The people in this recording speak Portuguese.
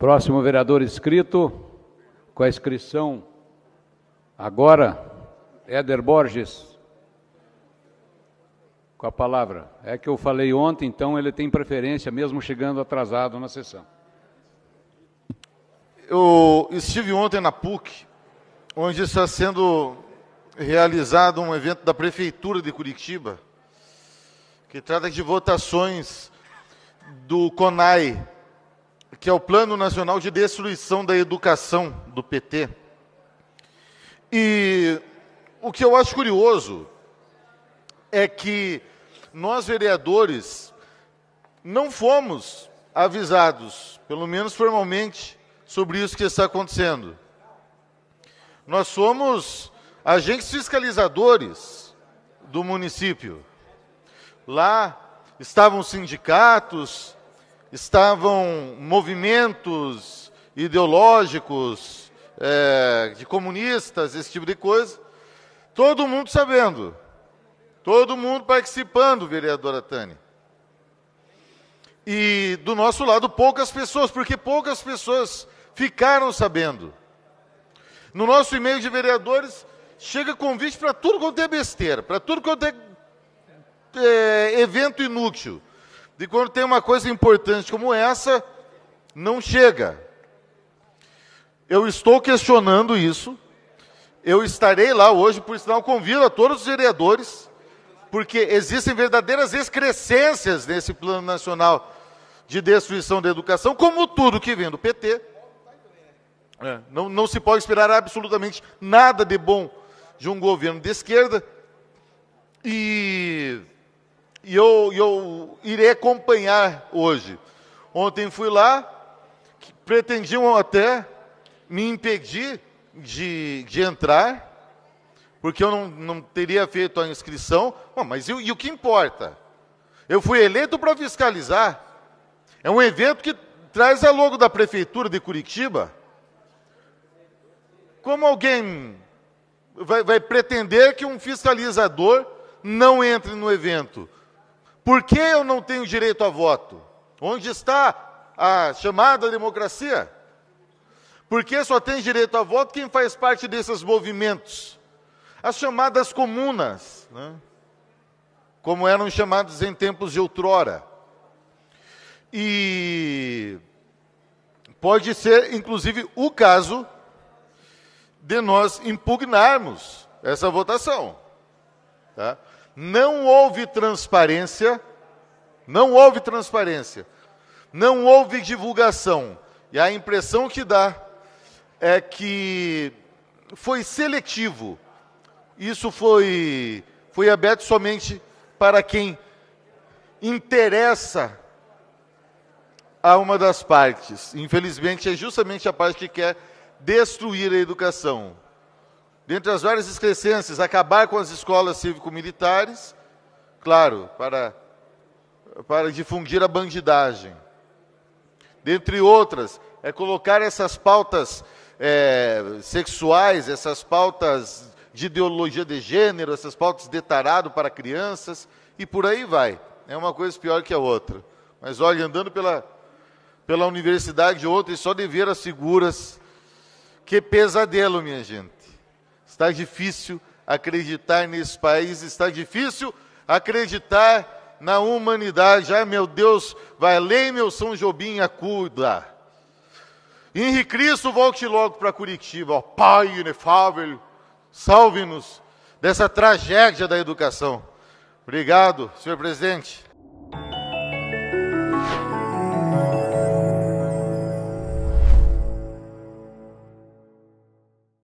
Próximo vereador inscrito, com a inscrição agora, Éder Borges. Com a palavra. É que eu falei ontem, então ele tem preferência, mesmo chegando atrasado na sessão. Eu estive ontem na PUC, onde está sendo realizado um evento da Prefeitura de Curitiba, que trata de votações do CONAI, que é o Plano Nacional de Destruição da Educação do PT. E o que eu acho curioso é que nós vereadores não fomos avisados, pelo menos formalmente, sobre isso que está acontecendo. Nós somos agentes fiscalizadores do município. Lá estavam sindicatos, estavam movimentos ideológicos, é, de comunistas, esse tipo de coisa, todo mundo sabendo, todo mundo participando, vereadora Tânia. E do nosso lado, poucas pessoas, porque poucas pessoas ficaram sabendo. No nosso e-mail de vereadores, chega convite para tudo quanto é besteira, para tudo quanto é, é evento inútil de quando tem uma coisa importante como essa, não chega. Eu estou questionando isso. Eu estarei lá hoje, por sinal, convido a todos os vereadores, porque existem verdadeiras excrescências nesse Plano Nacional de Destruição da Educação, como tudo que vem do PT. É, não, não se pode esperar absolutamente nada de bom de um governo de esquerda. E e eu, eu irei acompanhar hoje. Ontem fui lá, pretendiam até me impedir de, de entrar, porque eu não, não teria feito a inscrição. Bom, mas e, e o que importa? Eu fui eleito para fiscalizar. É um evento que traz a logo da prefeitura de Curitiba. Como alguém vai, vai pretender que um fiscalizador não entre no evento? Por que eu não tenho direito a voto? Onde está a chamada democracia? Por que só tem direito a voto quem faz parte desses movimentos? As chamadas comunas, né? como eram chamadas em tempos de outrora. E pode ser, inclusive, o caso de nós impugnarmos essa votação. Tá? Não houve transparência, não houve transparência, não houve divulgação. E a impressão que dá é que foi seletivo. Isso foi, foi aberto somente para quem interessa a uma das partes. Infelizmente, é justamente a parte que quer destruir a educação. Dentre as várias excrescências, acabar com as escolas cívico-militares, claro, para, para difundir a bandidagem. Dentre outras, é colocar essas pautas é, sexuais, essas pautas de ideologia de gênero, essas pautas de tarado para crianças, e por aí vai. É uma coisa pior que a outra. Mas olha, andando pela, pela universidade ontem, só de ver as figuras, que pesadelo, minha gente. Está difícil acreditar nesse país, está difícil acreditar na humanidade. Ai meu Deus, vai além, meu São Jobim, acuda. Henri Cristo, volte logo para Curitiba, Pai inefável, salve-nos dessa tragédia da educação. Obrigado, senhor presidente.